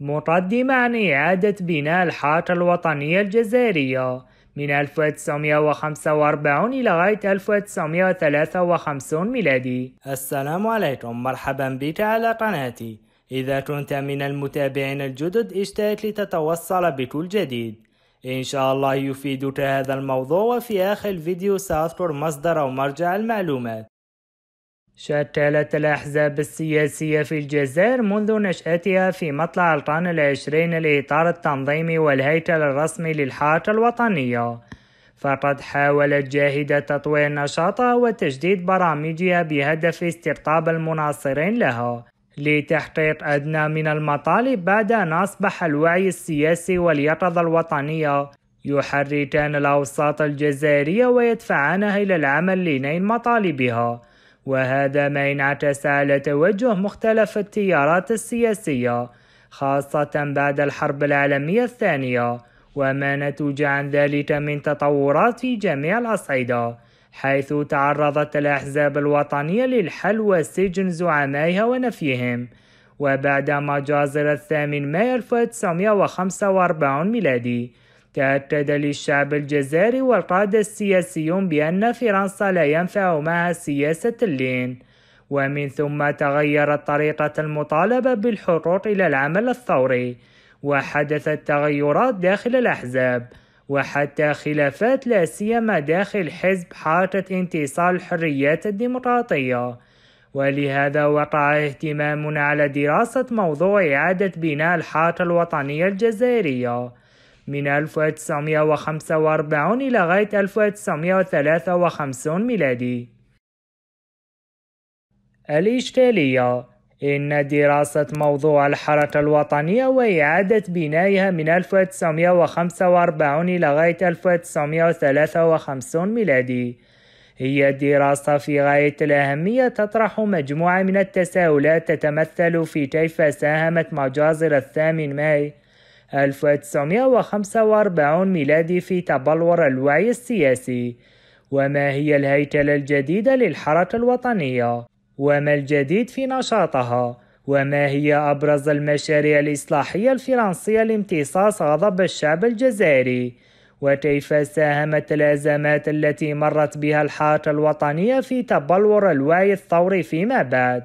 مقدمة عن إعادة بناء الحارة الوطنية الجزائرية من 1945 إلى غاية 1953 ميلادي السلام عليكم مرحبا بك على قناتي إذا كنت من المتابعين الجدد اشترك لتتوصل بكل جديد إن شاء الله يفيدك هذا الموضوع وفي آخر الفيديو سأذكر مصدر أو مرجع المعلومات شتلت الأحزاب السياسية في الجزائر منذ نشأتها في مطلع القرن العشرين الإطار التنظيمي والهيكل الرسمي للحركة الوطنية فقد حاولت جاهدة تطوير نشاطها وتجديد برامجها بهدف استقطاب المناصرين لها لتحقيق أدنى من المطالب بعد أن أصبح الوعي السياسي واليقظة الوطنية يحركان الأوساط الجزائرية ويدفعانها إلى العمل لنيل مطالبها وهذا ما انعكس على توجه مختلف التيارات السياسية خاصة بعد الحرب العالمية الثانية وما نتج عن ذلك من تطورات في جميع الأصعدة حيث تعرضت الأحزاب الوطنية للحل وسجن زعمائها ونفيهم وبعد مجازر الثامن مايو 1945 ميلادي تأكد للشعب الجزائري والقادة السياسيون بأن فرنسا لا ينفع معها سياسة اللين ومن ثم تغيرت طريقة المطالبة بالحقوق إلى العمل الثوري وحدثت تغيرات داخل الأحزاب وحتى خلافات لا سيما داخل حزب حركة انتصار الحريات الديمقراطية ولهذا وقع اهتمام على دراسة موضوع إعادة بناء الحركة الوطنية الجزائرية من 1945 إلى غاية 1953 ميلادي. الإشكالية إن دراسة موضوع الحركة الوطنية وإعادة بنائها من 1945 إلى غاية 1953 ميلادي هي دراسة في غاية الأهمية تطرح مجموعة من التساؤلات تتمثل في كيف ساهمت مجازر الثامن ماي 1945 ميلادي في تبلور الوعي السياسي وما هي الهيكلة الجديدة للحركة الوطنية وما الجديد في نشاطها وما هي أبرز المشاريع الإصلاحية الفرنسية لامتصاص غضب الشعب الجزائري وكيف ساهمت الأزمات التي مرت بها الحركة الوطنية في تبلور الوعي الثوري فيما بعد